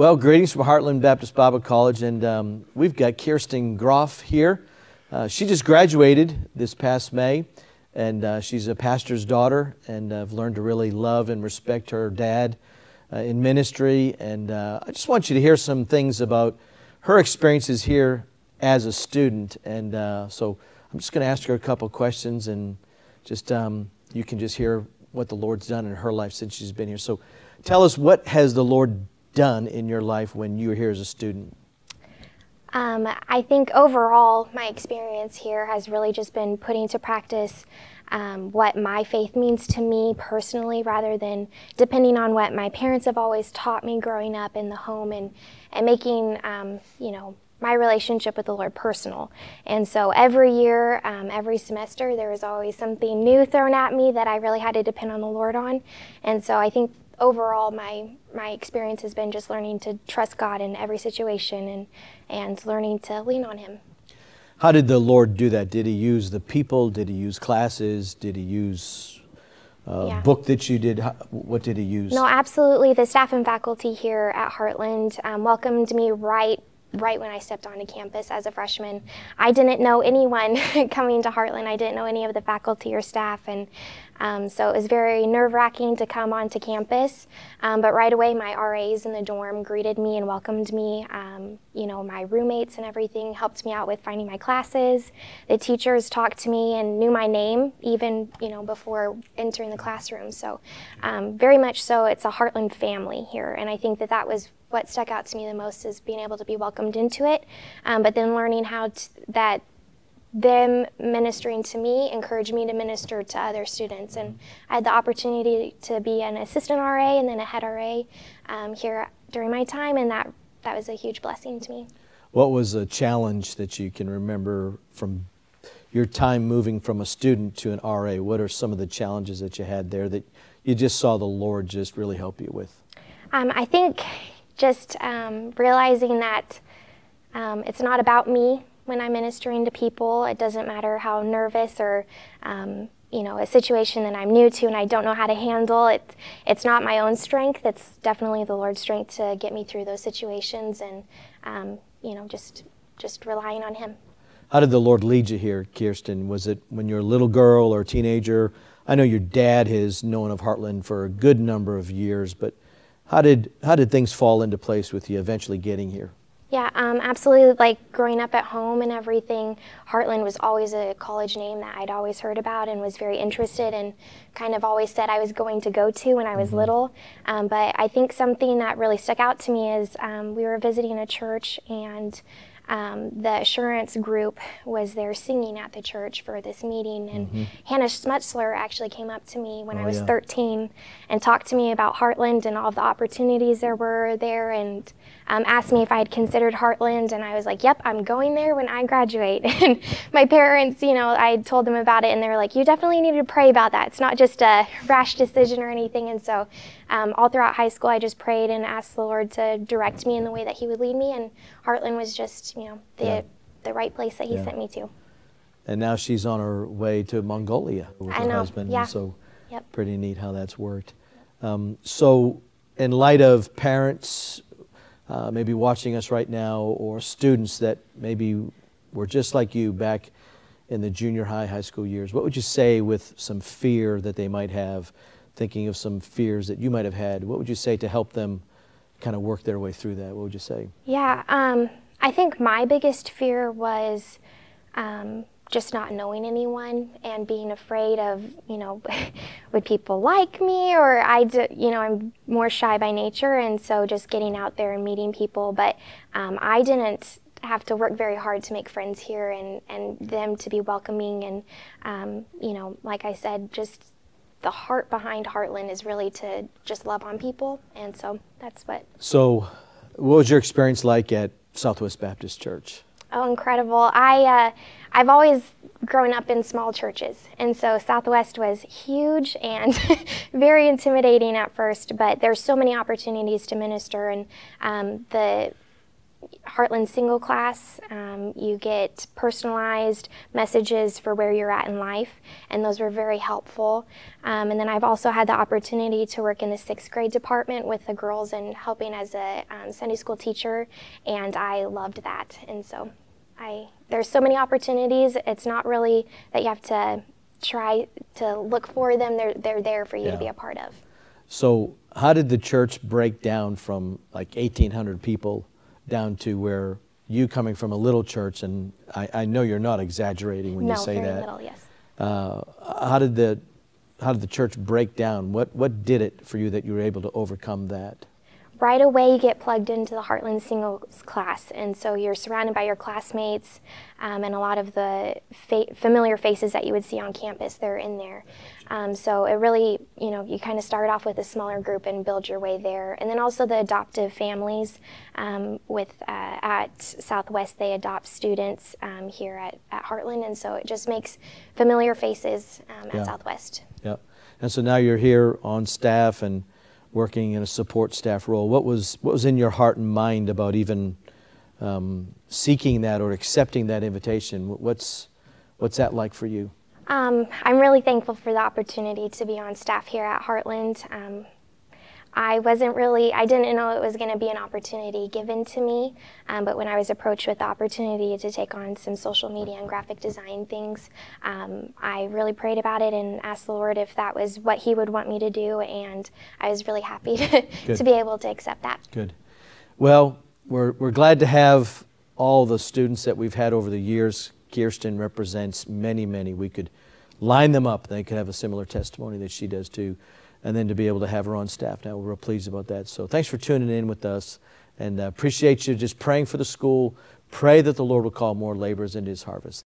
Well, greetings from Heartland Baptist Bible College, and um, we've got Kirsten Groff here. Uh, she just graduated this past May, and uh, she's a pastor's daughter, and I've learned to really love and respect her dad uh, in ministry. And uh, I just want you to hear some things about her experiences here as a student. And uh, so I'm just going to ask her a couple questions, and just um, you can just hear what the Lord's done in her life since she's been here. So tell us what has the Lord done in your life when you were here as a student? Um, I think overall, my experience here has really just been putting to practice um, what my faith means to me personally rather than depending on what my parents have always taught me growing up in the home and, and making, um, you know, my relationship with the Lord personal. And so every year, um, every semester, there was always something new thrown at me that I really had to depend on the Lord on. And so I think overall, my my experience has been just learning to trust God in every situation and and learning to lean on Him. How did the Lord do that? Did He use the people? Did He use classes? Did He use uh, yeah. book that you did? What did He use? No, absolutely. The staff and faculty here at Heartland um, welcomed me right right when I stepped onto campus as a freshman. I didn't know anyone coming to Heartland. I didn't know any of the faculty or staff, and um, so it was very nerve wracking to come onto campus. Um, but right away, my RAs in the dorm greeted me and welcomed me. Um, you know, my roommates and everything helped me out with finding my classes. The teachers talked to me and knew my name even, you know, before entering the classroom. So um, very much so, it's a Heartland family here. And I think that that was what stuck out to me the most is being able to be welcomed into it, um, but then learning how to, that them ministering to me encouraged me to minister to other students. And I had the opportunity to be an assistant RA and then a head RA um, here during my time, and that, that was a huge blessing to me. What was a challenge that you can remember from your time moving from a student to an RA? What are some of the challenges that you had there that you just saw the Lord just really help you with? Um, I think just um, realizing that um, it's not about me, when I'm ministering to people. It doesn't matter how nervous or um, you know a situation that I'm new to and I don't know how to handle. It it's not my own strength. It's definitely the Lord's strength to get me through those situations, and um, you know just just relying on Him. How did the Lord lead you here, Kirsten? Was it when you were a little girl or a teenager? I know your dad has known of Heartland for a good number of years, but how did how did things fall into place with you eventually getting here? Yeah, um, absolutely. Like growing up at home and everything, Heartland was always a college name that I'd always heard about and was very interested and kind of always said I was going to go to when I was mm -hmm. little. Um, but I think something that really stuck out to me is um, we were visiting a church and um, the assurance group was there singing at the church for this meeting, and mm -hmm. Hannah Schmutzler actually came up to me when oh, I was yeah. 13 and talked to me about Heartland and all the opportunities there were there, and um, asked me if I had considered Heartland, and I was like, "Yep, I'm going there when I graduate." and my parents, you know, I told them about it, and they were like, "You definitely need to pray about that. It's not just a rash decision or anything." And so, um, all throughout high school, I just prayed and asked the Lord to direct me in the way that He would lead me, and Heartland was just you know, the, yeah. the right place that he yeah. sent me to. And now she's on her way to Mongolia with I her know. husband. Yeah. So yep. pretty neat how that's worked. Um, so in light of parents uh, maybe watching us right now or students that maybe were just like you back in the junior high, high school years, what would you say with some fear that they might have, thinking of some fears that you might have had, what would you say to help them kind of work their way through that? What would you say? Yeah, um, I think my biggest fear was um, just not knowing anyone and being afraid of, you know, would people like me or I, you know, I'm more shy by nature and so just getting out there and meeting people. But um, I didn't have to work very hard to make friends here and, and them to be welcoming and, um, you know, like I said, just the heart behind Heartland is really to just love on people. And so that's what. So what was your experience like at Southwest Baptist Church? Oh, incredible. I, uh, I've always grown up in small churches, and so Southwest was huge and very intimidating at first, but there's so many opportunities to minister, and um, the Heartland Single Class. Um, you get personalized messages for where you're at in life, and those were very helpful. Um, and then I've also had the opportunity to work in the sixth grade department with the girls and helping as a um, Sunday school teacher, and I loved that. And so, I there's so many opportunities. It's not really that you have to try to look for them. They're they're there for you yeah. to be a part of. So, how did the church break down from like 1,800 people? down to where you coming from a little church, and I, I know you're not exaggerating when no, you say very that. Little, yes. Uh, how did the how did the church break down? What what did it for you that you were able to overcome that? right away you get plugged into the Heartland Singles class, and so you're surrounded by your classmates um, and a lot of the fa familiar faces that you would see on campus. They're in there, um, so it really you know you kind of start off with a smaller group and build your way there, and then also the adoptive families um, with uh, at Southwest they adopt students um, here at, at Heartland, and so it just makes familiar faces um, at yeah. Southwest. Yep. Yeah. And so now you're here on staff and working in a support staff role. What was, what was in your heart and mind about even um, seeking that or accepting that invitation? What's, what's that like for you? Um, I'm really thankful for the opportunity to be on staff here at Heartland. Um, I wasn't really, I didn't know it was going to be an opportunity given to me, um, but when I was approached with the opportunity to take on some social media and graphic design things, um, I really prayed about it and asked the Lord if that was what He would want me to do, and I was really happy to, to be able to accept that. Good. Well, we're, we're glad to have all the students that we've had over the years. Kirsten represents many, many. We could line them up, they could have a similar testimony that she does too and then to be able to have her on staff now. We're real pleased about that. So thanks for tuning in with us and uh, appreciate you just praying for the school. Pray that the Lord will call more laborers into his harvest.